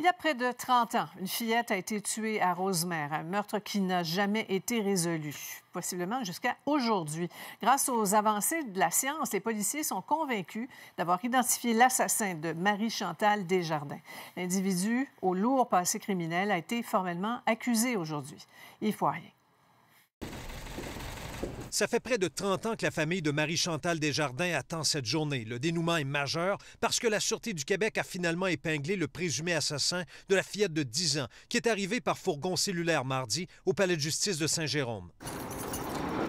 Il y a près de 30 ans, une fillette a été tuée à Rosemère, un meurtre qui n'a jamais été résolu, possiblement jusqu'à aujourd'hui. Grâce aux avancées de la science, les policiers sont convaincus d'avoir identifié l'assassin de Marie-Chantal Desjardins. L'individu, au lourd passé criminel, a été formellement accusé aujourd'hui. Il faut rien. Ça fait près de 30 ans que la famille de Marie-Chantal Desjardins attend cette journée. Le dénouement est majeur parce que la Sûreté du Québec a finalement épinglé le présumé assassin de la fillette de 10 ans qui est arrivée par fourgon cellulaire mardi au palais de justice de Saint-Jérôme.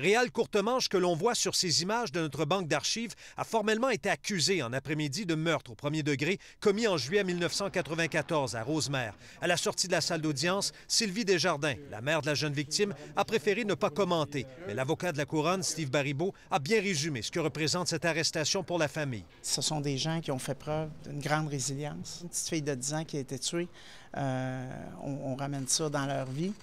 Réal Courtemanche, que l'on voit sur ces images de notre banque d'archives, a formellement été accusé en après-midi de meurtre au premier degré commis en juillet 1994 à Rosemère. À la sortie de la salle d'audience, Sylvie Desjardins, la mère de la jeune victime, a préféré ne pas commenter. Mais l'avocat de la couronne, Steve Baribeau, a bien résumé ce que représente cette arrestation pour la famille. Ce sont des gens qui ont fait preuve d'une grande résilience. Une petite fille de 10 ans qui a été tuée, euh, on, on ramène ça dans leur vie.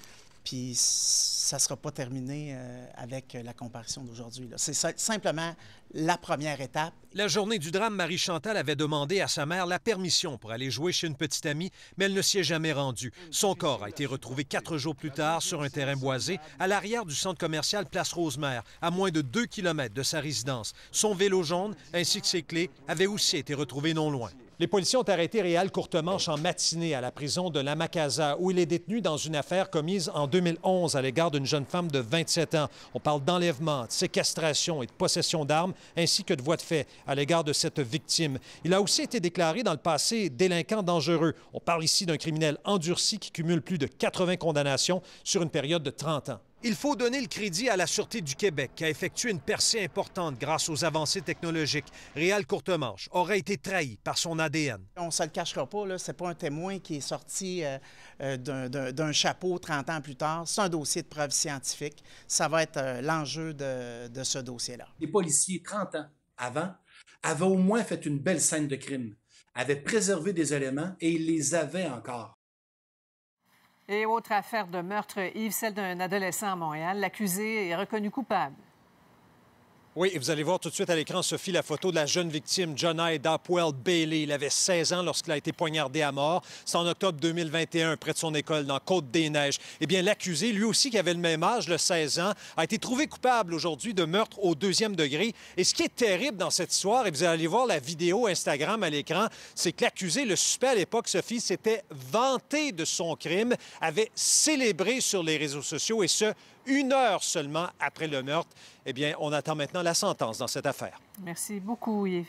Puis ça ne sera pas terminé euh, avec euh, la comparaison d'aujourd'hui. C'est simplement la première étape. La journée du drame, Marie-Chantal avait demandé à sa mère la permission pour aller jouer chez une petite amie, mais elle ne s'y est jamais rendue. Son corps a été retrouvé quatre jours plus tard sur un terrain boisé à l'arrière du centre commercial Place Rosemère, à moins de deux kilomètres de sa résidence. Son vélo jaune ainsi que ses clés avaient aussi été retrouvés non loin. Les policiers ont arrêté Réal Courtemanche en matinée à la prison de Lamakaza, où il est détenu dans une affaire commise en 2011 à l'égard d'une jeune femme de 27 ans. On parle d'enlèvement, de séquestration et de possession d'armes, ainsi que de voies de fait à l'égard de cette victime. Il a aussi été déclaré dans le passé délinquant dangereux. On parle ici d'un criminel endurci qui cumule plus de 80 condamnations sur une période de 30 ans. Il faut donner le crédit à la Sûreté du Québec qui a effectué une percée importante grâce aux avancées technologiques. Réal Courtemanche aurait été trahi par son ADN. On ne se le cachera pas, ce n'est pas un témoin qui est sorti euh, euh, d'un chapeau 30 ans plus tard. C'est un dossier de preuve scientifique. Ça va être euh, l'enjeu de, de ce dossier-là. Les policiers, 30 ans avant, avaient au moins fait une belle scène de crime, avaient préservé des éléments et ils les avaient encore. Et autre affaire de meurtre, Yves, celle d'un adolescent à Montréal. L'accusé est reconnu coupable oui, et vous allez voir tout de suite à l'écran, Sophie, la photo de la jeune victime, Jonah Dapwell Bailey. Il avait 16 ans lorsqu'il a été poignardé à mort. C'est en octobre 2021, près de son école, dans Côte-des-Neiges. Eh bien, l'accusé, lui aussi, qui avait le même âge, le 16 ans, a été trouvé coupable aujourd'hui de meurtre au deuxième degré. Et ce qui est terrible dans cette histoire, et vous allez voir la vidéo Instagram à l'écran, c'est que l'accusé, le suspect à l'époque, Sophie, s'était vanté de son crime, avait célébré sur les réseaux sociaux, et ce, une heure seulement après le meurtre. Eh bien, on attend maintenant la sentence dans cette affaire. Merci beaucoup, Yves.